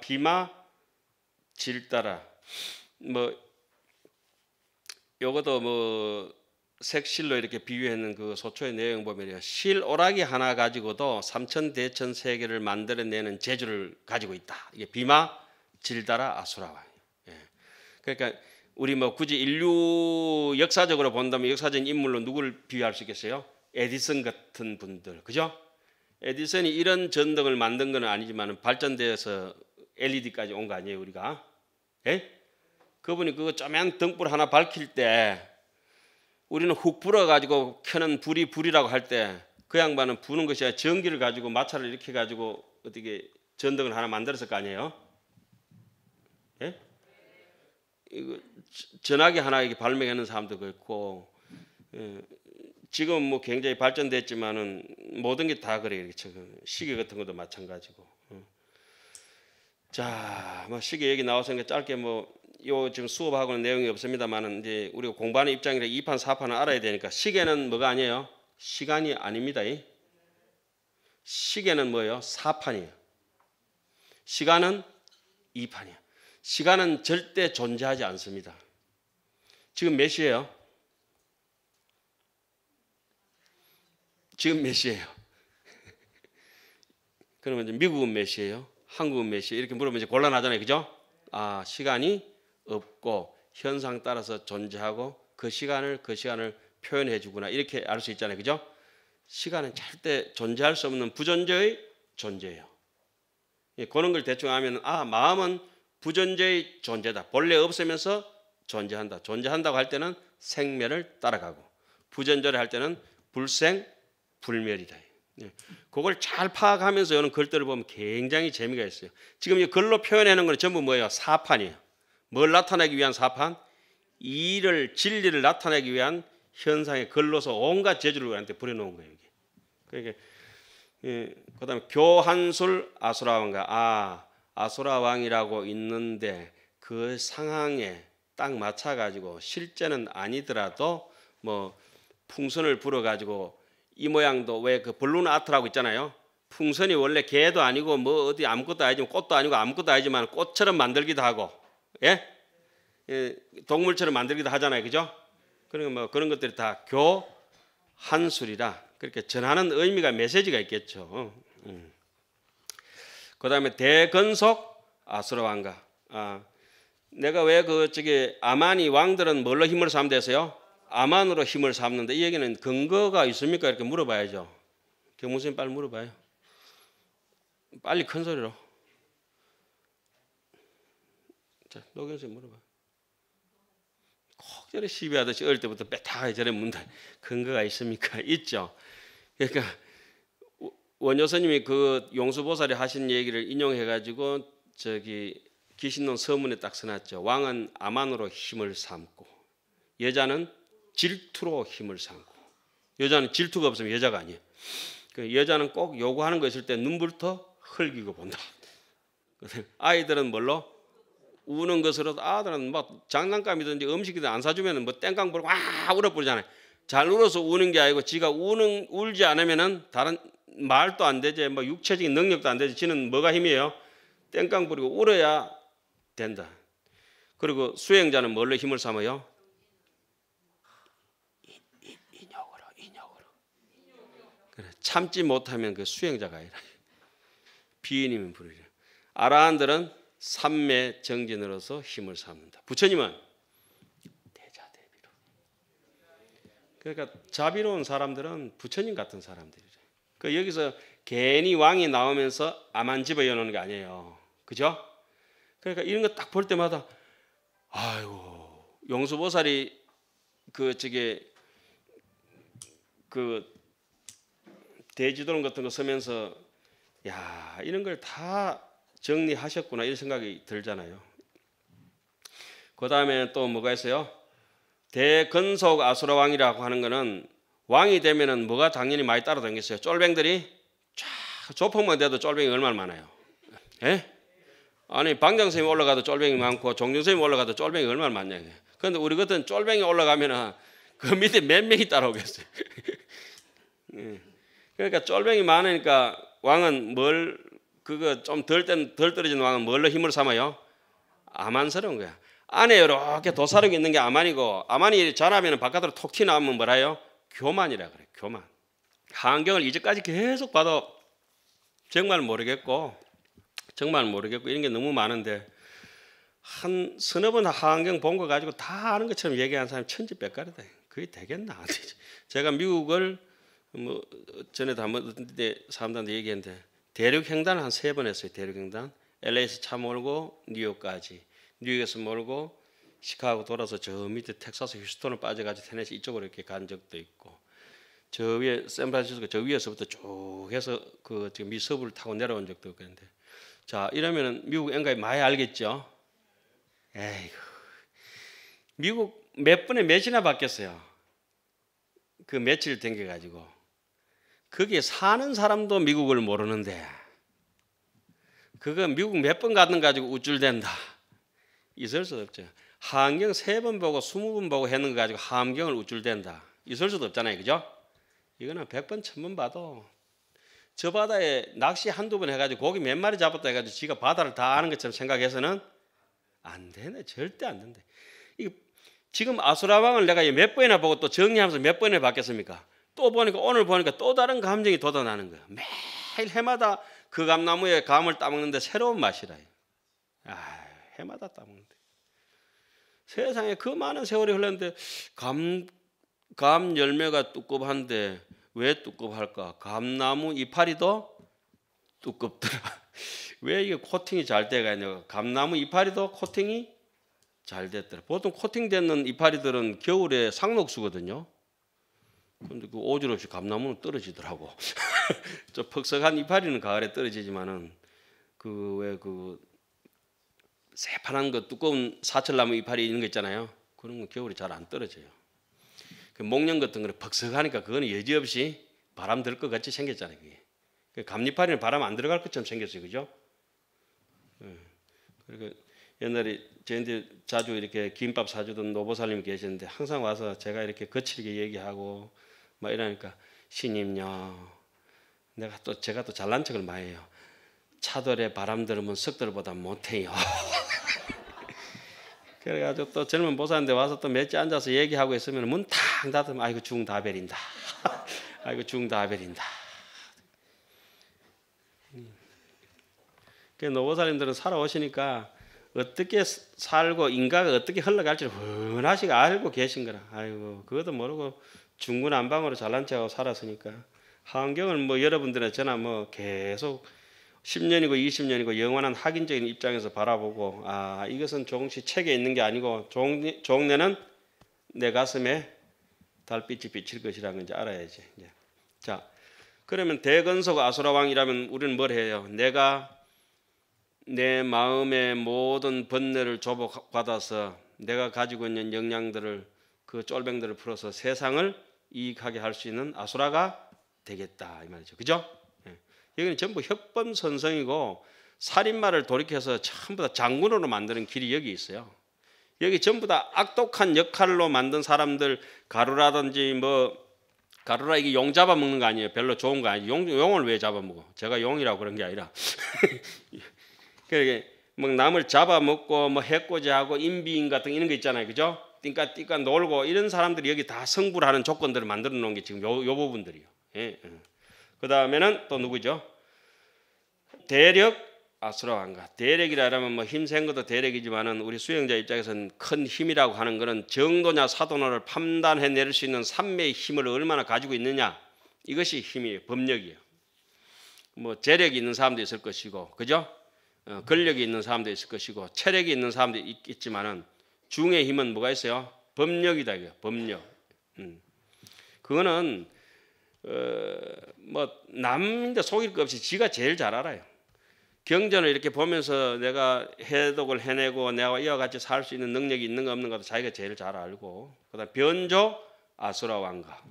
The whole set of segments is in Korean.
비마 질따라 뭐 요것도 뭐 색실로 이렇게 비유했는 그 소초의 내용 보면실 오락이 하나 가지고도 삼천 대천 세계를 만들어내는 재주를 가지고 있다 이게 비마 질다라 아수라와 예. 그러니까 우리 뭐 굳이 인류 역사적으로 본다면 역사적인 인물로 누구를 비유할 수 있겠어요 에디슨 같은 분들 그죠 에디슨이 이런 전등을 만든 건 아니지만 발전돼서 LED까지 온 거 아니에요 우리가? 예? 그분이 그 쪼맨 등불 하나 밝힐 때 우리는 훅 불어가지고 켜는 불이 불이라고 할 때그 양반은 부는 것이 아니라 전기를 가지고 마찰을 일으켜 가지고 어떻게 전등을 하나 만들었을 거 아니에요? 예? 이거 전화기 하나 이렇게 발명하는 사람도 그렇고 예, 지금 뭐 굉장히 발전됐지만은 모든 게 다 그래요. 이렇게 시계 같은 것도 마찬가지고. 자, 뭐 시계 얘기 나왔으니까 짧게 뭐 요 지금 수업하고는 내용이 없습니다만은 이제 우리가 공부하는 입장이라 2판 4판을 알아야 되니까 시계는 뭐가 아니에요? 시간이 아닙니다. 이. 시계는 뭐예요? 4판이에요. 시간은 2판이에요. 시간은 절대 존재하지 않습니다. 지금 몇 시예요? 지금 몇 시예요? 그러면 미국은 몇 시예요? 한국은 몇 시에 이렇게 물으면 이제 곤란하잖아요. 그죠? 아, 시간이 없고 현상 따라서 존재하고 그 시간을 그 시간을 표현해 주구나. 이렇게 알 수 있잖아요. 그죠? 시간은 절대 존재할 수 없는 부존재의 존재예요. 예, 그런 걸 대충 하면 아, 마음은 부존재의 존재다. 본래 없으면서 존재한다. 존재한다고 할 때는 생멸을 따라가고 부존재를 할 때는 불생 불멸이다. 예. 그걸 잘 파악하면서 여는 글들을 보면 굉장히 재미가 있어요. 지금 이 글로 표현하는 건 전부 뭐예요? 사판이에요. 뭘 나타내기 위한 사판? 이를 진리를 나타내기 위한 현상의 글로서 온갖 재주를 우리한테 부려놓은 거예요. 이게. 그러니까 예, 그다음에 교한술 아수라 왕과 아 아수라 왕이라고 있는데 그 상황에 딱 맞춰 가지고 실제는 아니더라도 뭐 풍선을 불어 가지고 이 모양도 왜 그블루 아트라고 있잖아요. 풍선이 원래 개도 아니고 뭐 어디 아무것도 아니지만 꽃도 아니고 아무것도 아니지만 꽃처럼 만들기도 하고 예? 예 동물처럼 만들기도 하잖아요. 그죠? 그런 그러니까 뭐 그런 것들이 다 교한술이라 그렇게 전하는 의미가 메시지가 있겠죠. 어, 음. 그다음에 대건속 아수라 왕가. 아 내가 왜 그 저기 아마니 왕들은 뭘로 힘을 삼대서요? 아만으로 힘을 삼는데 이 얘기는 근거가 있습니까? 이렇게 물어봐야죠. 경무수님 빨리 물어봐요. 빨리 큰 소리로. 자, 노경수님 물어봐. 콕 저래 시비하듯이 어릴 때부터 빼타게 저래 문다. 근거가 있습니까? 있죠. 그러니까 원여사님이 그 용수보살이 하신 얘기를 인용해가지고 저기 기신론 서문에 딱 써놨죠. 왕은 아만으로 힘을 삼고 여자는 질투로 힘을 삼고 여자는 질투가 없으면 여자가 아니에요. 그 여자는 꼭 요구하는 거 있을 때 눈부터 흘기고 본다. 아이들은 뭘로 우는 것으로 아들은 막 뭐 장난감이든지 음식이든 안사주면뭐 땡깡 부르고 와 울어버리잖아요. 잘 울어서 우는 게 아니고 지가 우는 울지 않으면은 다른 말도 안 되지 뭐 육체적인 능력도 안 되지 지는 뭐가 힘이에요? 땡깡 부리고 울어야 된다. 그리고 수행자는 뭘로 힘을 삼아요? 참지 못하면 그 수행자가 아니라 비인임은 부르리 아라한들은 삼매 정진으로서 힘을 삼는다. 부처님은 대자대비로. 그러니까 자비로운 사람들은 부처님 같은 사람들이래. 그 여기서 괜히 왕이 나오면서 암만 집어 여놓는 게 아니에요. 그죠? 그러니까 이런 거 딱 볼 때마다 아이고 용수보살이 그 저게 그 대지도론 같은 거쓰면서야 이런 걸 다 정리하셨구나 이런 생각이 들잖아요. 그 다음에 또 뭐가 있어요? 대근속 아수라 왕이라고 하는 거는 왕이 되면은 뭐가 당연히 많이 따라다니겠어요. 쫄뱅들이 쫙 조폭만 돼도 쫄뱅이 얼마나 많아요. 예? 아니 방장선이 올라가도 쫄뱅이 많고 종정선이 올라가도 쫄뱅이 얼마나 많냐. 그런데 우리 같은 쫄뱅이 올라가면은 그 밑에 몇 명이 따라오겠어요. 예. 그러니까 쫄병이 많으니까 왕은 뭘 그거 좀덜덜 떨어진 왕은 뭘로 힘을 삼아요? 아만스러운 거야. 안에 이렇게 도사력이 있는 게 아만이고 아만이 자라면 바깥으로 톡 튀나오면 뭐라요? 교만이라 그래. 교만. 환경을 이제까지 계속 봐도 정말 모르겠고 정말 모르겠고 이런 게 너무 많은데 한 서너 번 환경 본 거 가지고 다 아는 것처럼 얘기하는 사람이 천지백가리다. 그게 되겠나? 제가 미국을 뭐 전에도 한번 사람들한테 얘기했는데 대륙 횡단을 한 세 번 했어요. 대륙 횡단. LA에서 차 몰고 뉴욕까지. 뉴욕에서 몰고 시카고 돌아서 저 밑에 텍사스 휴스턴을 빠져가지고 테네시 이쪽으로 이렇게 간 적도 있고 저 위에 샌프란시스코 저 위에서부터 쭉 해서 그 지금 미서부를 타고 내려온 적도 있는데 자 이러면은 미국 앵가에 많이 알겠죠? 에이 미국 몇 분에 몇이나 바뀌었어요? 그 며칠 댕겨가지고 거기 사는 사람도 미국을 모르는데 그거 미국 몇 번갔든 가지고 우쭐댄다. 있을 수 없죠. 한경 세 번 보고 스무 번 보고 했는 거 가지고 함경을 우쭐댄다. 있을 수도 없잖아요. 그죠? 이거는 백 번, 천 번 봐도 저 바다에 낚시 한두 번 해가지고 고기 몇 마리 잡았다 해가지고 지가 바다를 다 아는 것처럼 생각해서는 안 되네. 절대 안 된대. 지금 아수라왕을 내가 몇 번이나 보고 또 정리하면서 몇 번이나 봤겠습니까? 또 보니까 오늘 보니까 또 다른 감정이 돋아나는 거야. 매일 해마다 그 감나무에 감을 따먹는데 새로운 맛이라. 아, 해마다 따먹는데. 세상에 그 많은 세월이 흘렀는데 감, 감 열매가 두껍한데 왜 두껍할까? 감나무 이파리 도 두껍더라. 왜 이게 코팅이 잘 돼가 있냐? 감나무 이파리도 코팅이 잘 됐더라. 보통 코팅되는 이파리들은 겨울에 상록수거든요. 근데 그 오질없이 감나무는 떨어지더라고. 저 퍽석한 이파리는 가을에 떨어지지만은 그 왜 그 새파란 거 그 두꺼운 사철나무 이파리 있는 거 있잖아요. 그런 건 겨울에 잘 안 떨어져요. 그 목련 같은 거는 퍽석하니까 그거는 예지없이 바람 들 것 같이 생겼잖아요. 그게. 그 감리파리는 바람 안 들어갈 것처럼 생겼어요. 그죠? 네. 그리고 옛날에 저한테 자주 이렇게 김밥 사주던 노보살님 계시는데 항상 와서 제가 이렇게 거칠게 얘기하고 막 이러니까 신임요. 내가 또 제가 또 잘난 척을 많이 해요. 차돌에 바람 들으면 석들보다 못해요. 그래가지고 또 젊은 보사한테 와서 또 몇째 앉아서 얘기하고 있으면 문탁 닫으면 아이고 중다 베린다. 아이고 중다 베린다. 음. 그 노보사님들은 살아오시니까 어떻게 살고 인가가 어떻게 흘러갈지를 훤하시게 알고 계신 거라. 아이고 그것도 모르고 중구난방으로 잘난 체하고 살았으니까 하경을뭐 여러분들은 저나 뭐 계속 10년이고 20년이고 영원한 학인적인 입장에서 바라보고 아 이것은 종시 책에 있는 게 아니고 종, 종래는 내 가슴에 달빛이 비칠 것이라는 건지 알아야지. 이제. 자 그러면 대건석 아수라 왕이라면 우리는 뭘 해요? 내가 내 마음의 모든 번뇌를 조복받아서 내가 가지고 있는 영양들을 그 쫄병들을 풀어서 세상을 이익하게 할 수 있는 아수라가 되겠다 이 말이죠. 그죠? 예. 여기는 전부 협범선성이고 살인마를 돌이켜서 전부 다 장군으로 만드는 길이 여기 있어요. 여기 전부 다 악독한 역할로 만든 사람들 가루라든지 뭐 가루라 이게 용 잡아먹는 거 아니에요. 별로 좋은 거 아니에요. 용, 용을 왜 잡아먹어? 제가 용이라고 그런 게 아니라 그러게 그러니까 뭐 남을 잡아먹고 뭐 해코지하고 인비인 같은 이런 거 있잖아요. 그죠? 띵까 그러니까, 띵까 그러니까 놀고 이런 사람들이 여기 다 성불하는 조건들을 만들어 놓은 게 지금 요, 요 부분들이요. 예, 예. 그 다음에는 또 누구죠? 대력 아수라왕가 대력이라면 뭐 힘센 것도 대력이지만은 우리 수행자 입장에서는 큰 힘이라고 하는 것은 정도냐 사도냐를 판단해낼 수 있는 삼매의 힘을 얼마나 가지고 있느냐 이것이 힘이요 법력이에요 뭐 재력이 있는 사람도 있을 것이고 그죠 어, 권력이 있는 사람도 있을 것이고 체력이 있는 사람도 있, 있지만은 중의 힘은 뭐가 있어요? 법력이다 이거 법력. 음. 그거는 어, 뭐 남인데 속일 것 없이 지가 제일 잘 알아요. 경전을 이렇게 보면서 내가 해독을 해내고 내가 이와 같이 살 수 있는 능력이 있는가 없는가도 자기가 제일 잘 알고 그다음 변조 아수라 왕가.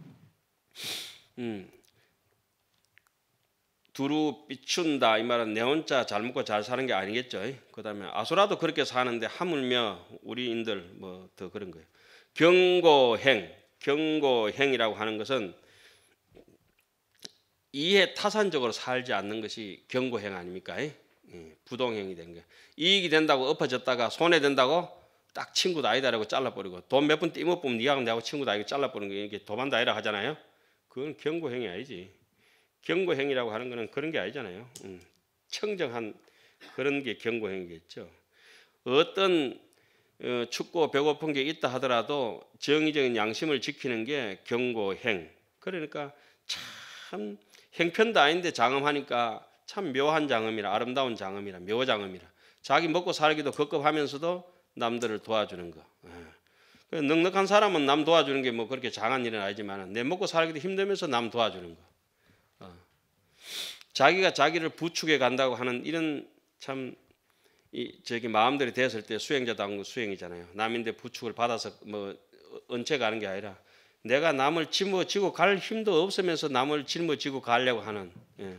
음, 두루 비춘다 이 말은 내 혼자 잘 먹고 잘 사는 게 아니겠죠. 그다음에 아수라도 그렇게 사는데 하물며 우리인들 뭐 더 그런 거예요. 경고행, 경고행이라고 하는 것은 이해 타산적으로 살지 않는 것이 경고행 아닙니까? 예, 부동행이 된 거예요. 이익이 된다고 엎어졌다가 손해 된다고 딱 친구도 아니다라고 잘라버리고 돈몇푼 띠먹으면 니하 내하고 친구도 아니고 잘라버리는 게 이게 도반다이라 하잖아요. 그건 경고행이 아니지. 경고행위라고 하는 것은 그런 게 아니잖아요. 음, 청정한 그런 게 경고행위겠죠. 어떤 어, 춥고 배고픈 게 있다 하더라도 정의적인 양심을 지키는 게 경고행. 그러니까 참 행편도 아닌데 장엄하니까 참 묘한 장엄이라 아름다운 장엄이라 묘장엄이라 자기 먹고 살기도 급급하면서도 남들을 도와주는 거. 예. 그 넉넉한 사람은 남 도와주는 게 뭐 그렇게 장한 일은 아니지만 내 먹고 살기도 힘들면서 남 도와주는 거. 자기가 자기를 부축해 간다고 하는 이런 참 이, 저기 마음들이 됐을 때 수행자 당구 수행이잖아요. 남인데 부축을 받아서 뭐 언체 가는 게 아니라 내가 남을 짊어지고 갈 힘도 없으면서 남을 짊어지고 가려고 하는 예.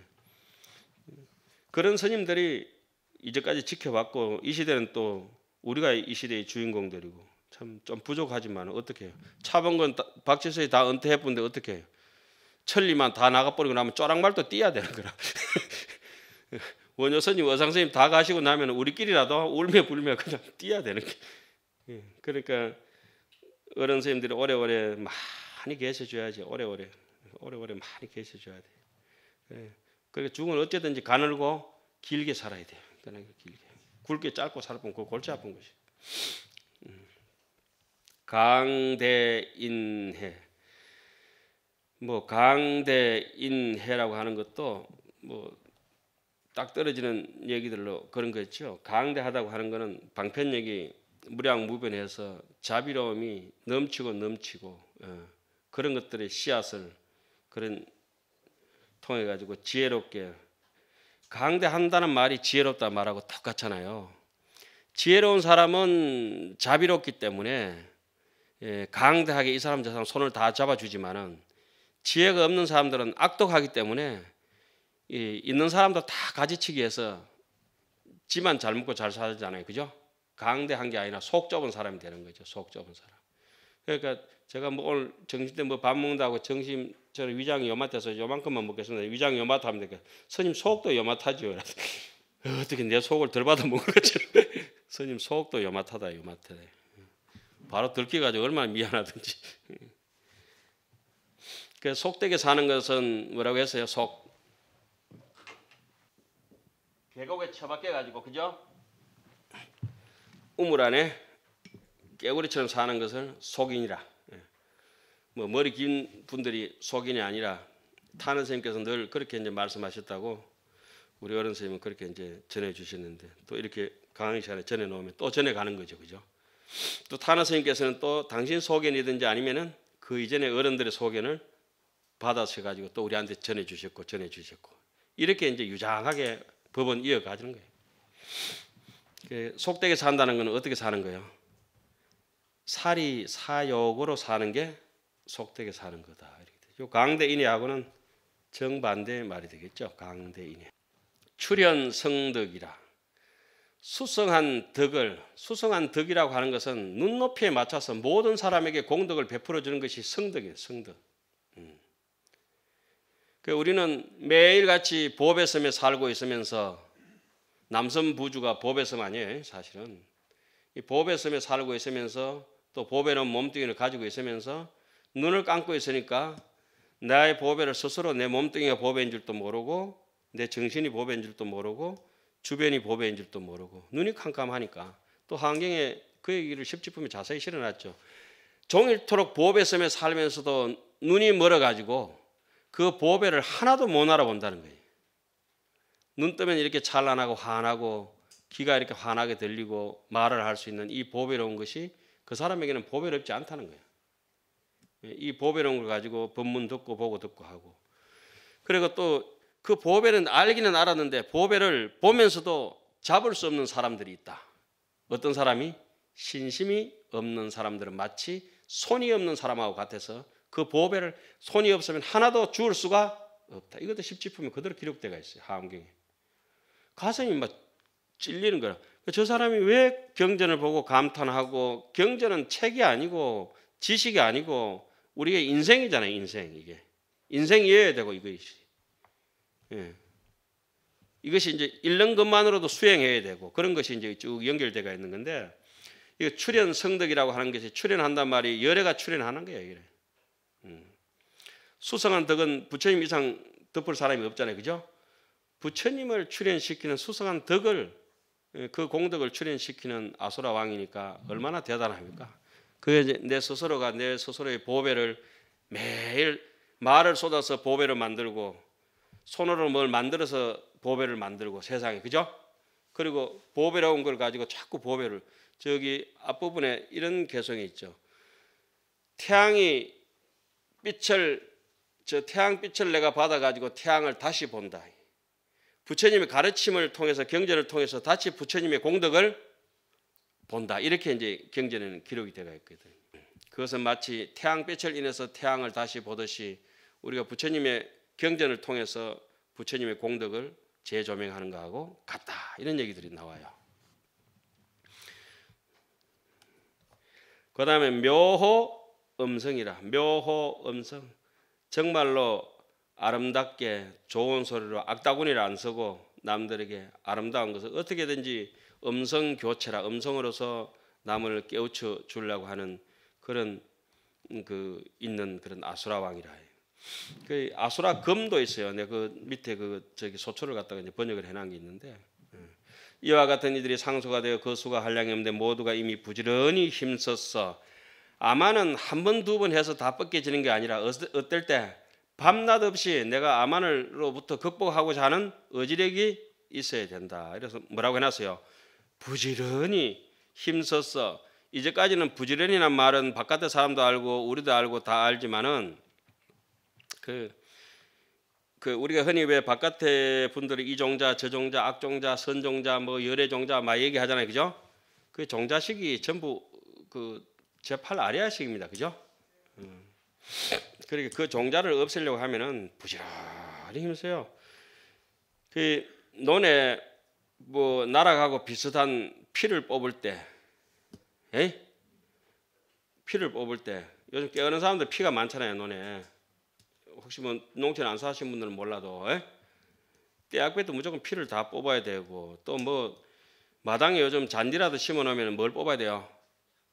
그런 스님들이 이제까지 지켜봤고 이 시대는 또 우리가 이 시대의 주인공들이고 참 좀 부족하지만 어떻게 해요? 차범근 박지수이 다 은퇴했는데 어떻게 해요? 천리만 다 나가버리고 나면 쪼랑말도 뛰어야 되는 거라. 원효선님, 어상선님 다 가시고 나면 우리끼리라도 울며 불며 그냥 뛰어야 되는 게. 예, 그러니까 어른 선님들이 오래오래 많이 계셔줘야지. 오래오래. 오래오래 많이 계셔줘야 돼. 예, 그러니까 죽은 어쨌든지 가늘고 길게 살아야 돼 그러니까 길게. 굵게 짧고 살아그 골치 아픈 것이. 음. 강대인해. 뭐 강대인해라고 하는 것도 뭐 딱 떨어지는 얘기들로 그런 거였죠. 강대하다고 하는 거는 방편력이 무량무변해서 자비로움이 넘치고 넘치고 어, 그런 것들의 씨앗을 그런 통해 가지고 지혜롭게 강대한다는 말이 지혜롭다 말하고 똑같잖아요. 지혜로운 사람은 자비롭기 때문에 예, 강대하게 이 사람 저 사람 손을 다 잡아주지만은 지혜가 없는 사람들은 악독하기 때문에 이 있는 사람도 다 가지치기해서 지만 잘 먹고 잘 살잖아요. 그죠? 강대한 게 아니라 속 좁은 사람이 되는 거죠. 속 좁은 사람. 그러니까 제가 뭐 오늘 점심 때 뭐 밥 먹는다고 점심 저 위장 이 요마트에서 요만큼만 먹겠습니다. 위장 요마트 하면 되니까 스님 속도 요마타죠. 어떻게 내 속을 덜 받아 먹을 거죠? 럼 스님 속도 요마타다 요마타 바로 들키가지고 얼마나 미안하든지. 그 속되게 사는 것은 뭐라고 했어요? 속 계곡에 처박혀 가지고 그죠? 우물 안에 깨구리처럼 사는 것을 속인이라. 예. 뭐 머리 긴 분들이 속인이 아니라 타는 선생님께서 늘 그렇게 이제 말씀하셨다고 우리 어른 선생님은 그렇게 이제 전해 주시는데 또 이렇게 강의 시간에 전해 놓으면 또 전해 가는 거죠. 그죠? 또 타는 선생님께서는 또 당신 소견이든지 아니면은 그 이전에 어른들의 소견을 받아서 가지고 또 우리한테 전해 주셨고 전해 주셨고 이렇게 이제 유장하게 법은 이어가는 거예요. 그 속되게 산다는 것 어떻게 사는 거예요? 살이 사욕으로 사는 게 속되게 사는 거다. 이 강대인의하고는 정반대의 말이 되겠죠. 강대인의 출현 성덕이라 수성한 덕을 수성한 덕이라고 하는 것은 눈높이에 맞춰서 모든 사람에게 공덕을 베풀어 주는 것이 성덕이에요. 성덕. 그 우리는 매일같이 보배 섬에 살고 있으면서 남섬 부주가 보배 섬 아니에요, 사실은. 이 보배 섬에 살고 있으면서 또 보배는 몸뚱이를 가지고 있으면서 눈을 감고 있으니까 나의 보배를 스스로 내 몸뚱이가 보배인 줄도 모르고 내 정신이 보배인 줄도 모르고 주변이 보배인 줄도 모르고 눈이 캄캄하니까 또 환경에 그 얘기를 십지품에 자세히 실어놨죠. 종일토록 보배섬에 살면서도 눈이 멀어가지고 그 보배를 하나도 못 알아본다는 거예요. 눈 뜨면 이렇게 찬란하고 환하고 귀가 이렇게 환하게 들리고 말을 할 수 있는 이 보배로운 것이 그 사람에게는 보배롭지 않다는 거예요이 보배로운 걸 가지고 법문 듣고 보고 듣고 하고 그리고 또 그 보배는 알기는 알았는데 보배를 보면서도 잡을 수 없는 사람들이 있다. 어떤 사람이 신심이 없는 사람들은 마치 손이 없는 사람하고 같아서 그 보배를 손이 없으면 하나도 주울 수가 없다. 이것도 십지품에 그대로 기록되어 있어요. 하암경에. 가슴이 막 찔리는 거라. 저 사람이 왜 경전을 보고 감탄하고 경전은 책이 아니고 지식이 아니고 우리의 인생이잖아요. 인생 이게. 인생이어야 되고 이것이. 예. 이것이 이제 읽는 것만으로도 수행해야 되고 그런 것이 이제 쭉 연결되어 있는 건데 이 출현 성덕이라고 하는 것이 출현한단 말이 열애가 출현하는 거예요. 이래. 음. 수성한 덕은 부처님 이상 덮을 사람이 없잖아요. 그죠? 부처님을 출현시키는 수성한 덕을 예, 그 공덕을 출현시키는 아수라 왕이니까 얼마나 대단합니까? 그 내 스스로가 내 스스로의 보배를 매일 말을 쏟아서 보배를 만들고 손으로 뭘 만들어서 보배를 만들고 세상에 그죠? 그리고 보배라는 걸 가지고 자꾸 보배를 저기 앞부분에 이런 개성이 있죠. 태양이 빛을 저 태양빛을 내가 받아가지고 태양을 다시 본다. 부처님의 가르침을 통해서 경전을 통해서 다시 부처님의 공덕을 본다. 이렇게 이제 경전에는 기록이 되어 있거든. 그것은 마치 태양빛을 인해서 태양을 다시 보듯이 우리가 부처님의 경전을 통해서 부처님의 공덕을 재조명하는 거하고 같다. 이런 얘기들이 나와요. 그 다음에 묘호 음성이라 묘호 음성 정말로 아름답게 좋은 소리로 악다구니를 안 쓰고 남들에게 아름다운 것을 어떻게든지 음성 교체라 음성으로서 남을 깨우쳐 주려고 하는 그런 그 있는 그런 아수라 왕이라 해요. 그 아수라 금도 있어요. 내 그 밑에 그 저기 소초를 갖다가 이제 번역을 해놓은 게 있는데 예. 이와 같은 이들이 상소가 되어 그 수가 한량이 없는데 모두가 이미 부지런히 힘썼어 아마는한번두번 해서 다 벗겨지는 게 아니라 어떨 때 밤낮 없이 내가 아마으로부터 극복하고자 하는 의지력이 있어야 된다. 그래서 뭐라고 해놨어요? 부지런히 힘써서 이제까지는 부지런이란 말은 바깥의 사람도 알고 우리도 알고 다 알지만은 그, 그 우리가 흔히 왜 바깥에 분들이 이 종자 저 종자 악 종자 선 종자 뭐 열애 종자 막 얘기하잖아요, 그죠? 그 종자식이 전부 그 제팔아리아식입니다 그죠? 음. 그러니그 종자를 없애려고 하면은 부지런히 힘써요. 그 논에 뭐 날아가고 비슷한 피를 뽑을 때, 에이? 피를 뽑을 때 요즘 깨어는 사람들 피가 많잖아요 논에. 혹시 뭐 농촌 안 사신 분들은 몰라도 대학교 때 무조건 피를 다 뽑아야 되고 또 뭐 마당에 요즘 잔디라도 심어놓으면 뭘 뽑아야 돼요?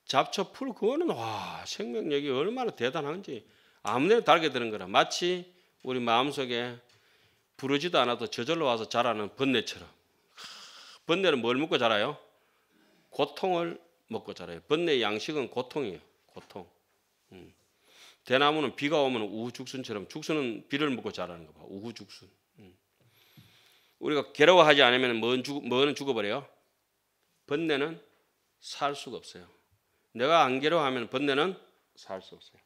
잡초 풀 그거는 와 생명력이 얼마나 대단한지 아무데나 달게 되는 거라 마치 우리 마음속에 부르지도 않아도 저절로 와서 자라는 번뇌처럼 번뇌는 뭘 먹고 자라요? 고통을 먹고 자라요. 번뇌의 양식은 고통이에요. 고통. 음. 대나무는 비가 오면 우후죽순처럼 죽순은 비를 먹고 자라는 거 봐. 우후죽순. 음. 우리가 괴로워하지 않으면 뭐 뭐는 죽어버려요? 번뇌는 살 수가 없어요. 내가 안개로 하면 번뇌는 살 수 없어요.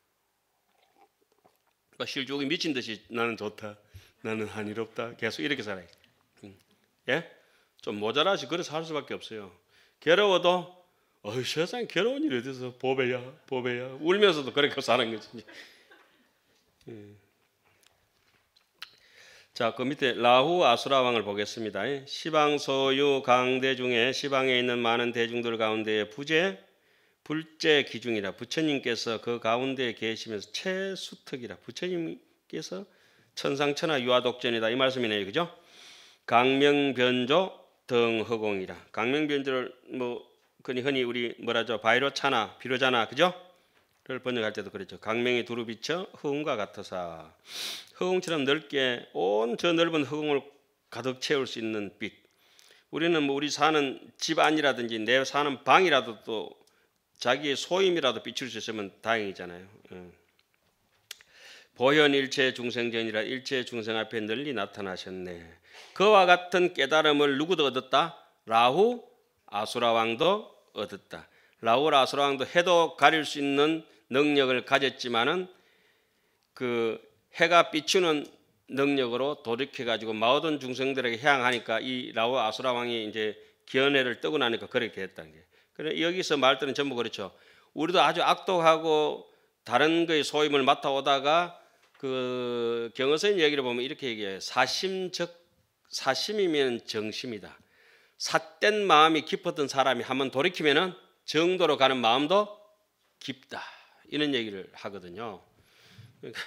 그러니까 실족이 미친 듯이 나는 좋다, 나는 한일 없다, 계속 이렇게 살아요. 음. 예? 좀 모자라지 그래서 할 수밖에 없어요. 괴로워도 어이 세상 괴로운 일에 대해서 보배야, 보배야 울면서도 그렇게 사는 거지. 예. 자, 그 밑에 라후 아수라 왕을 보겠습니다. 시방 소유 강대 중에 시방에 있는 많은 대중들 가운데 부재 불제 기중이라 부처님께서 그 가운데 계시면서 최수특이라 부처님께서 천상천하 유아독전이다 이 말씀이네요 그죠? 강명변조 등허공이라 강명변조를 뭐 흔히 흔히 우리 뭐라죠 바이로차나 비로자나 그죠? 를 번역할 때도 그렇죠 강명이 두루 비쳐 허공과 같아서 허공처럼 넓게 온 저 넓은 허공을 가득 채울 수 있는 빛 우리는 뭐 우리 사는 집 안이라든지 내 사는 방이라도 또 자기의 소임이라도 비출 수 있으면 다행이잖아요. 예. 보현 일체 중생전이라 일체 중생 앞에 널리 나타나셨네. 그와 같은 깨달음을 누구도 얻었다? 라후 아수라 왕도 얻었다. 라후 아수라 왕도 해도 가릴 수 있는 능력을 가졌지만은 그 해가 비추는 능력으로 돌이켜 가지고 마오던 중생들에게 해하니까이 라후 아수라 왕이 이제 기원를 뜨고 나니까 그렇게 했다는 게. 그래 여기서 말들은 전부 그렇죠. 우리도 아주 악독하고 다른 거 소임을 맡아오다가 그 경어선 얘기를 보면 이렇게 얘기해요. 사심적 사심이면 정심이다. 삿된 마음이 깊었던 사람이 한번 돌이키면은 정도로 가는 마음도 깊다. 이런 얘기를 하거든요. 그러니까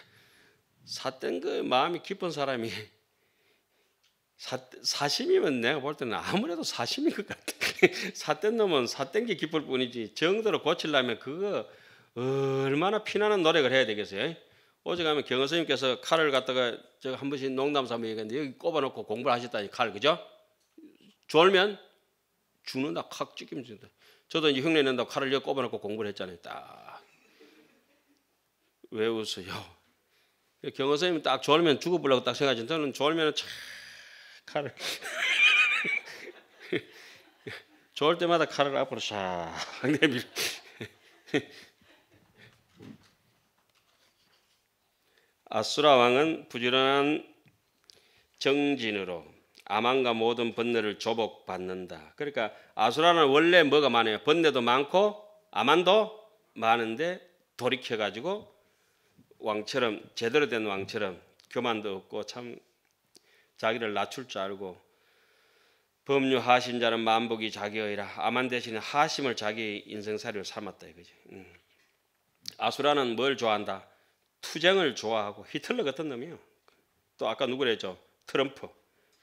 삿된 그 마음이 깊은 사람이 사, 심이면 내가 볼 때는 아무래도 사심인 것 같아. 사뗀 놈은 사뗀 게 기쁠 뿐이지 정도로 고치려면 그거 얼마나 피나는 노력을 해야 되겠어요. 어제 가면 경호 선생님께서 칼을 갖다가 제가 한 번씩 농담 삼아 얘기했는데 여기 꼽아놓고 공부를 하셨다니 칼 그죠? 졸면 죽는다 칵 찍히면 죽는다. 저도 이제 흉내 낸다고 칼을 여기 꼽아놓고 공부를 했잖아요. 딱. 왜 웃어요? 경호 선생님딱 졸면 죽어보려고 딱생각하시 저는 졸면 참 칼을 좋을 때마다 칼을 앞으로 샥 내밀. 아수라 왕은 부지런한 정진으로 아만과 모든 번뇌를 조복받는다. 그러니까 아수라는 원래 뭐가 많아요. 번뇌도 많고 아만도 많은데 돌이켜 가지고 왕처럼 제대로 된 왕처럼 교만도 없고 참 자기를 낮출 줄 알고 법류 하신 자는 만복이 자기의라 아만 대신에 하심을 자기 인생사리로 삼았다 이거지. 음. 아수라는 뭘 좋아한다? 투쟁을 좋아하고 히틀러 같은 놈이요. 또 아까 누구랬죠? 트럼프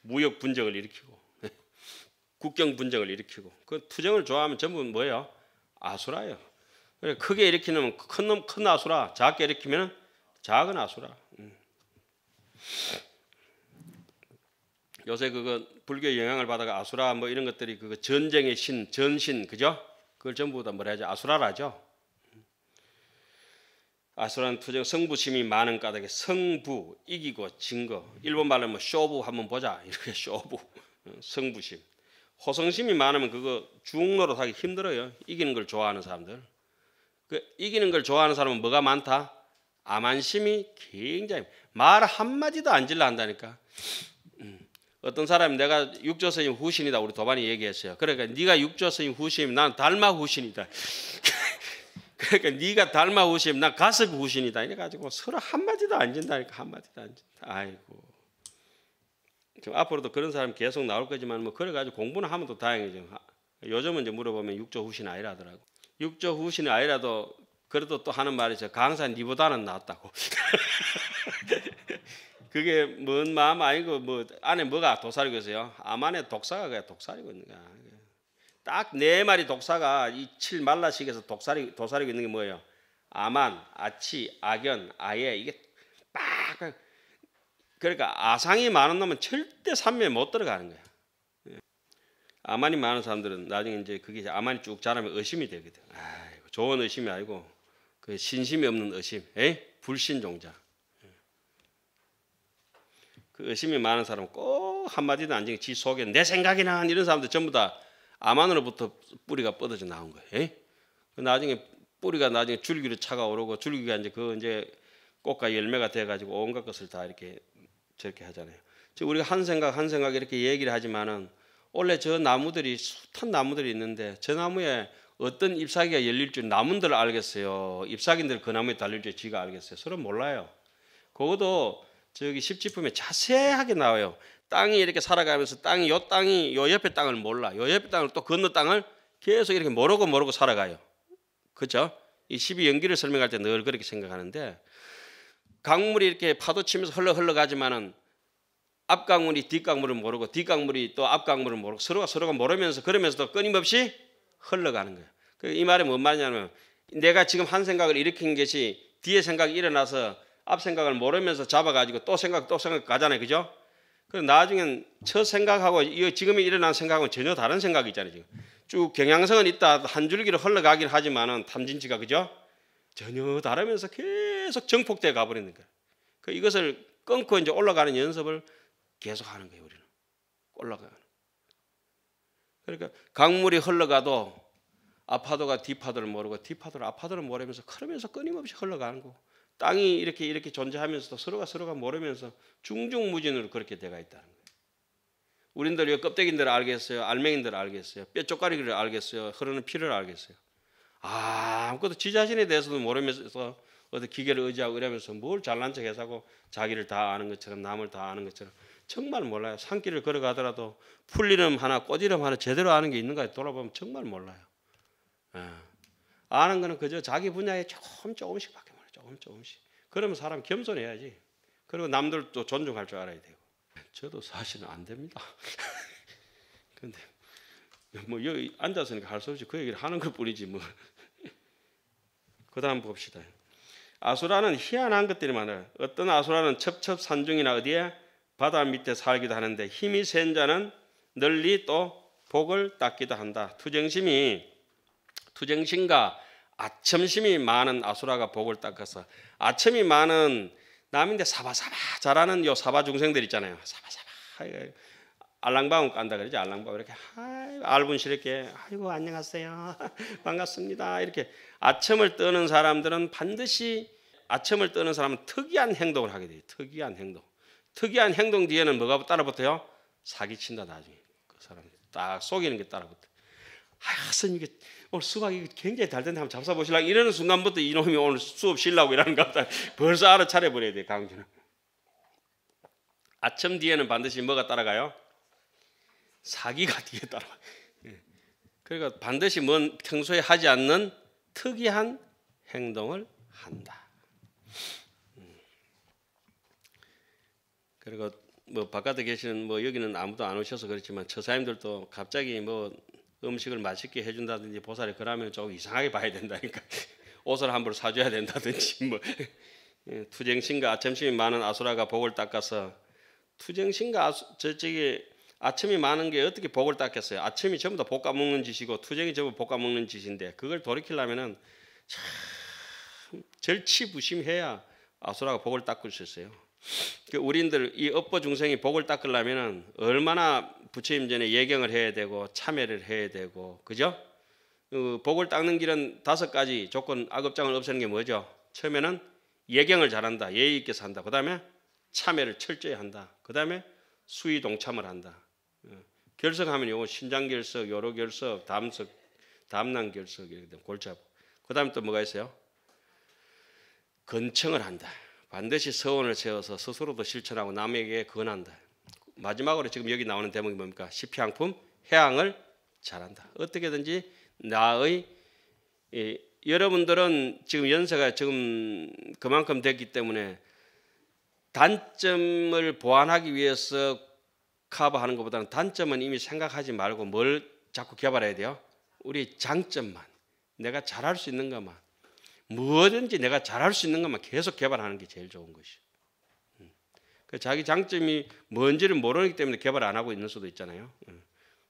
무역 분쟁을 일으키고 국경 분쟁을 일으키고 그 투쟁을 좋아하면 전부 뭐예요? 아수라예요. 그래 크게 일으키면 큰놈큰 아수라, 작게 일으키면 작은 아수라. 음. 예. 요새 그거 불교의 영향을 받아가 아수라 뭐 이런 것들이 그거 전쟁의 신, 전신 그죠? 그걸 전부 다 뭐라 하죠? 아수라라죠. 아수라는 투쟁 성부심이 많은 까닭에 성부 이기고 진거 일본 말로 뭐 쇼부 한번 보자 이렇게 쇼부 성부심 호성심이 많으면 그거 중옥노로 하기 힘들어요 이기는 걸 좋아하는 사람들 그 이기는 걸 좋아하는 사람은 뭐가 많다 아만심이 굉장히 말 한마디도 안 질러 한다니까 어떤 사람이 내가 육조선님 후신이다 우리 도반이 얘기했어요. 그러니까 네가 육조선님 후신이면 난 달마 후신이다. 그러니까 네가 달마 후신이면 난 가석 후신이다. 이래가지고 서로 한마디도 안 진다니까 한마디도 안 진다. 아이고. 지금 앞으로도 그런 사람 계속 나올 거지만 뭐 그래가지고 공부는 하면 또 다행이죠. 아, 요즘은 이제 물어보면 육조 후신 아니라더라고. 육조 후신이 아니라도 그래도 또 하는 말이죠. 강사 니보다는 낫다고. 그게 뭔 마음 아니고 뭐 안에 뭐가 도사리고 있어요. 암 안에 독사가 그냥 독사리고 있는 거야. 딱 네 마리 독사가 이 칠 말라식에서 독사리 도사리고 있는 게 뭐예요? 암안, 아치, 악연, 아예 이게 빡 그러니까 아상이 많은 놈은 절대 삼매못 들어가는 거야. 아만이 예. 많은 사람들은 나중에 이제 그게 아만이 쭉 자라면 의심이 되거든. 아이고, 좋은 의심이 아니고 그 신심이 없는 의심, 에 불신종자. 그 의심이 많은 사람은 꼭 한마디도 안 정해 지 속에 내 생각이 나 이런 사람들 전부 다 아만으로부터 뿌리가 뻗어져 나온 거예요. 예? 그 나중에 뿌리가 나중에 줄기로 차가 오르고 줄기가 이제 그 이제 꽃과 열매가 돼가지고 온갖 것을 다 이렇게 저렇게 하잖아요. 지금 우리가 한 생각 한 생각 이렇게 얘기를 하지만은 원래 저 나무들이 숱한 나무들이 있는데 저 나무에 어떤 잎사귀가 열릴 줄 나무들 알겠어요. 잎사귀들 그 나무에 달릴 줄 지가 알겠어요. 서로 몰라요. 그것도 저기 십지품에 자세하게 나와요. 땅이 이렇게 살아가면서 땅이 요 땅이 요 옆에 땅을 몰라. 요 옆에 땅을 또 건너 땅을 계속 이렇게 모르고 모르고 살아가요. 그죠? 이 십이 연기를 설명할 때 늘 그렇게 생각하는데 강물이 이렇게 파도 치면서 흘러 흘러 가지만은 앞 강물이 뒷 강물을 모르고 뒷 강물이 또 앞 강물을 모르고 서로가 서로가 모르면서 그러면서도 끊임없이 흘러가는 거예요. 그 이 말이 뭔 말이냐면 내가 지금 한 생각을 일으킨 것이 뒤에 생각이 일어나서 앞 생각을 모르면서 잡아가지고 또 생각 또 생각 가잖아요. 그죠? 그리 나중엔 첫 생각하고 지금에 일어난 생각은 전혀 다른 생각이잖아요. 지금. 쭉 경향성은 있다. 한 줄기로 흘러가긴 하지만은 탐진치가 그죠? 전혀 다르면서 계속 정폭돼 가버리는 거예요. 그 이것을 끊고 이제 올라가는 연습을 계속 하는 거예요. 우리는 올라가는. 그러니까 강물이 흘러가도 아파도가 디파도를 모르고 디파도를 아파도를 모르면서 그러면서 끊임없이 흘러가는 거고 땅이 이렇게 이렇게 존재하면서도 서로가 서로가 모르면서 중중무진으로 그렇게 돼가 있다는 거예요. 우린들 이 껍데기인들 알겠어요? 알맹인들 알겠어요? 뼈 쪽가리를 알겠어요? 흐르는 피를 알겠어요? 아, 아무것도 지 자신에 대해서도 모르면서 어떤 기계를 의지하고 이러면서 뭘 잘난 척 해서고 자기를 다 아는 것처럼 남을 다 아는 것처럼 정말 몰라요. 산길을 걸어가더라도 풀 이름 하나 꽃 이름 하나 제대로 아는 게 있는가 돌아보면 정말 몰라요. 예. 아는 거는 그저 자기 분야에 조금 조금씩밖에 조금 조금씩. 그러면 사람 겸손해야지. 그리고 남들도 존중할 줄 알아야 되고. 저도 사실은 안 됩니다. 근데 뭐 여기 앉아서니까 할 수 없이 그 얘기를 하는 것 뿐이지 뭐. 그 다음 봅시다. 아수라는 희한한 것들이 많아요. 어떤 아수라는 첩첩 산중이나 어디에 바다 밑에 살기도 하는데 힘이 센 자는 널리 또 복을 닦기도 한다. 투쟁심이 투쟁심과 아첨심이 많은 아수라가 복을 닦아서 아첨이 많은 남인데 사바사바 잘하는 요 사바 중생들 있잖아요. 사바사바 알랑방 깐다 그러지 알랑방 이렇게 알분시럽게 아이고 안녕하세요 반갑습니다 이렇게 아침을 뜨는 사람들은 반드시 아침을 뜨는 사람은 특이한 행동을 하게 돼요. 특이한 행동. 특이한 행동 뒤에는 뭐가 따라붙어요? 사기친다 나중에 그 사람 딱 속이는 게 따라붙어. 아, 선님 이게 오늘 수박이 굉장히 달던데 한번 잡숴보실라 이러는 순간부터 이놈이 오늘 수업 쉬려고 이러는 것 같다. 벌써 알아차려버려야 돼, 강준은. 아첨 뒤에는 반드시 뭐가 따라가요? 사기가 뒤에 따라가요 예. 그러니까 반드시 뭔 평소에 하지 않는 특이한 행동을 한다. 음. 그리고 뭐 바깥에 계시는 뭐 여기는 아무도 안 오셔서 그렇지만 처사님들도 갑자기 뭐 음식을 맛있게 해준다든지 보살이 그러면 조금 이상하게 봐야 된다니까 옷을 함부로 사줘야 된다든지 뭐 예, 투쟁신과 아침심이 많은 아수라가 복을 닦아서 투쟁신과 아수, 저쪽에 아침이 많은 게 어떻게 복을 닦겠어요? 아침이 전부 다볶아먹는 짓이고 투쟁이 전부 볶아먹는 짓인데 그걸 돌이키려면은 참 절치부심해야 아수라가 복을 닦을 수 있어요. 그 우리들 이 업보 중생이 복을 닦으려면은 얼마나 부처님 전에 예경을 해야 되고 참회를 해야 되고 그죠? 그 복을 닦는 길은 다섯 가지 조건 악업장을 없애는 게 뭐죠? 처음에는 예경을 잘한다. 예의 있게 산다. 그 다음에 참회를 철저히 한다. 그 다음에 수위 동참을 한다. 어, 결석하면 요 신장 결석, 요로 결석, 담석, 담낭 결석 이렇게 되면 골치 아프. 그다음에 또 뭐가 있어요? 근청을 한다. 반드시 서원을 세워서 스스로도 실천하고 남에게 권한다. 마지막으로 지금 여기 나오는 대목이 뭡니까? 시피양품 해양을 잘한다. 어떻게든지 나의 이, 여러분들은 지금 연세가 지금 그만큼 됐기 때문에 단점을 보완하기 위해서 커버하는 것보다는 단점은 이미 생각하지 말고 뭘 자꾸 개발해야 돼요? 우리 장점만 내가 잘할 수 있는 것만 뭐든지 내가 잘할 수 있는 것만 계속 개발하는 게 제일 좋은 것이죠. 그 자기 장점이 뭔지를 모르기 때문에 개발 안 하고 있는 수도 있잖아요. 예.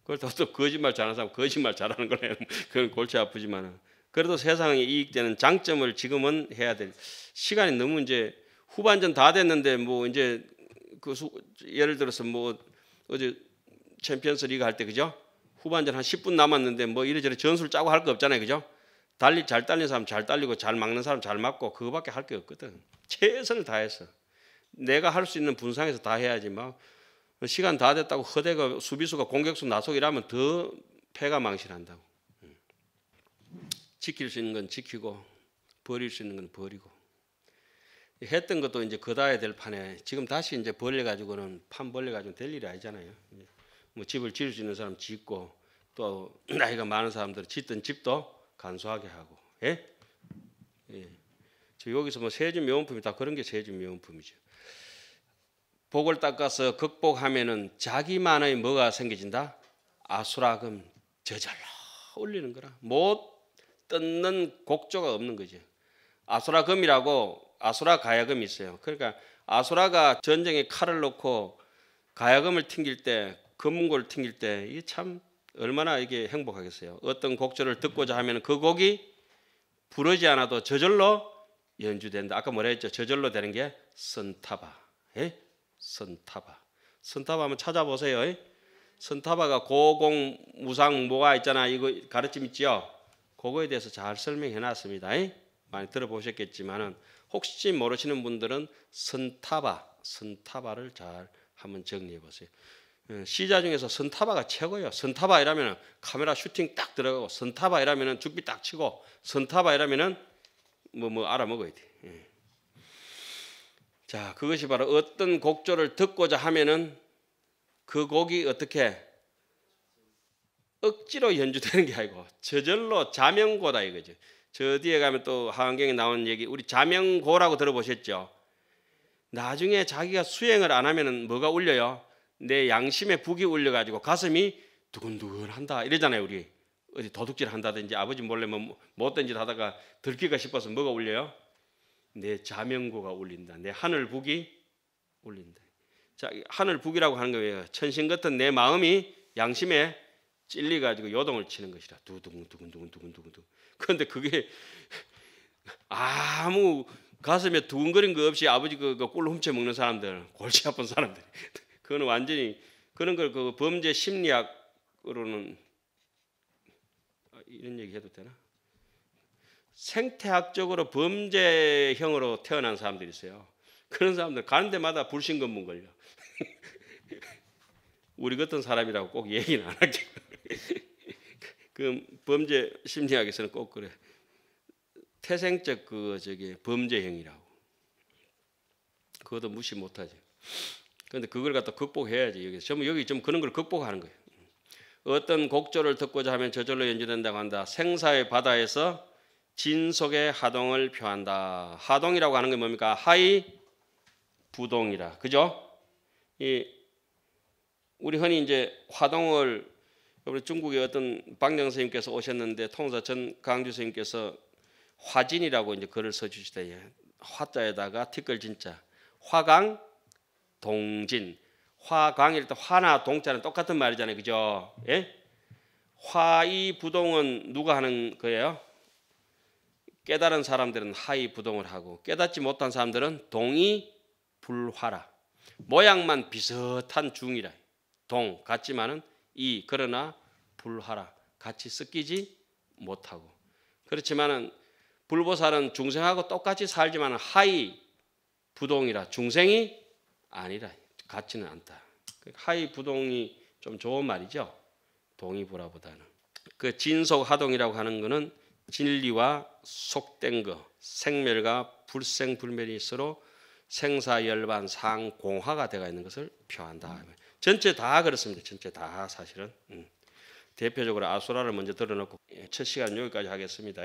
그걸 또 거짓말 잘하는 사람 거짓말 잘하는 거네 그건 골치 아프지만 그래도 세상에 이익되는 장점을 지금은 해야 될 시간이 너무 이제 후반전 다 됐는데 뭐 이제 그 수, 예를 들어서 뭐 어제 챔피언스 리그 할 때 그죠? 후반전 한 10분 남았는데 뭐 이래저래 전술 짜고 할 거 없잖아요. 그죠? 달리 잘달리 사람 잘 달리고 잘 막는 사람 잘 막고 그거밖에 할 게 없거든. 최선을 다해서. 내가 할 수 있는 분상에서 다 해야지 막 시간 다 됐다고 허대가 수비수가 공격수 나속이라면 더 패가 망신한다고. 음. 지킬 수 있는 건 지키고 버릴 수 있는 건 버리고 했던 것도 이제 거다야 될 판에 지금 다시 이제 벌려 가지고는 판 벌려 가지고 될 일이 아니잖아요. 뭐 집을 지을 수 있는 사람 짓고 또 나이가 많은 사람들 짓던 집도 간소하게 하고 예? 예. 저 여기서 뭐 세주 명품이 다 그런 게 세주 명품이죠. 복을 닦아서 극복하면은 자기만의 뭐가 생겨진다? 아수라금 저절로 올리는 거라. 못 뜯는 곡조가 없는 거죠. 아수라금이라고 아수라 가야금이 있어요. 그러니까 아수라가 전쟁에 칼을 놓고 가야금을 튕길 때 금은골 튕길 때 이게 참 얼마나 이게 행복하겠어요. 어떤 곡조를 듣고자 하면 그 곡이 부르지 않아도 저절로 연주된다. 아까 뭐라 했죠? 저절로 되는 게 선타바. 에? 예? 선타바. 선타바 한번 찾아보세요. 선타바가 고공 무상 뭐가 있잖아. 이거 가르침 있지요. 그거에 대해서 잘 설명해 놨습니다. 많이 들어보셨겠지만은 혹시 모르시는 분들은 선타바, 선타바를 잘 한번 정리해 보세요. 어, 시자 중에서 선타바가 최고예요. 선타바 이라면 은 카메라 슈팅 딱 들어가고 선타바 이라면 은 죽비 딱 치고 선타바 이라면은 뭐 뭐 알아먹어야 돼. 예. 자, 그것이 바로 어떤 곡조를 듣고자 하면은 그 곡이 어떻게 억지로 연주되는 게 아니고 저절로 자명고다 이거죠. 저 뒤에 가면 또하원경이 나온 얘기 우리 자명고라고 들어보셨죠? 나중에 자기가 수행을 안 하면은 뭐가 울려요? 내양심에 북이 울려가지고 가슴이 두근두근한다 이러잖아요 우리 어디 도둑질 한다든지 아버지 몰래 뭐 못된 뭐 짓 하다가 들킬까 싶어서 뭐가 울려요? 내 자명고가 울린다. 내 하늘 북이 울린다. 자, 하늘 북이라고 하는 거예요. 천신 같은 내 마음이 양심에 찔리 가지고 요동을 치는 것이라. 두둥두근두근두근두근두근. 그런데 그게 아무 가슴에 두근거린 거 없이 아버지 그꿀 그 훔쳐 먹는 사람들, 골치 아픈 사람들. 그거는 완전히 그런 걸 그 범죄 심리학으로는 이런 얘기 해도 되나? 생태학적으로 범죄형으로 태어난 사람들이 있어요. 그런 사람들 가는 데마다 불신검문 걸려. 우리 같은 사람이라고 꼭 얘기는 안 하죠. 그 범죄 심리학에서는 꼭 그래. 태생적 그 저기 범죄형이라고. 그것도 무시 못하지. 그런데 그걸 갖다 극복해야지 여기서. 전부 여기 좀 그런 걸 극복하는 거예요. 어떤 곡조를 듣고자 하면 저절로 연주된다고 한다. 생사의 바다에서 진속의 하동을 표한다. 하동이라고 하는 게 뭡니까? 하이 부동이라. 그죠? 이 우리 흔히 이제 화동을 우리 중국의 어떤 방정 선생님께서 오셨는데 통사전 강주 선생님께서 화진이라고 이제 글을 써 주시다. 화자에다가 티끌 진짜. 화강 동진. 화강일 때 화나 동자는 똑같은 말이잖아요. 그죠? 예? 화이 부동은 누가 하는 거예요? 깨달은 사람들은 하이 부동을 하고 깨닫지 못한 사람들은 동이 불화라. 모양만 비슷한 중이라. 동 같지만은 이 그러나 불화라. 같이 섞이지 못하고. 그렇지만은 불보살은 중생하고 똑같이 살지만 하이 부동이라 중생이 아니라 같지는 않다. 그러니까 하이 부동이 좀 좋은 말이죠. 동이불화보다는 그 진속하동이라고 하는 것은 진리와 속된 거 생멸과 불생불멸이 서로 생사열반 상공화가 되어 있는 것을 표한다. 전체 다 그렇습니다. 전체 다 사실은. 음. 대표적으로 아수라를 먼저 들어놓고 예, 첫 시간 여기까지 하겠습니다.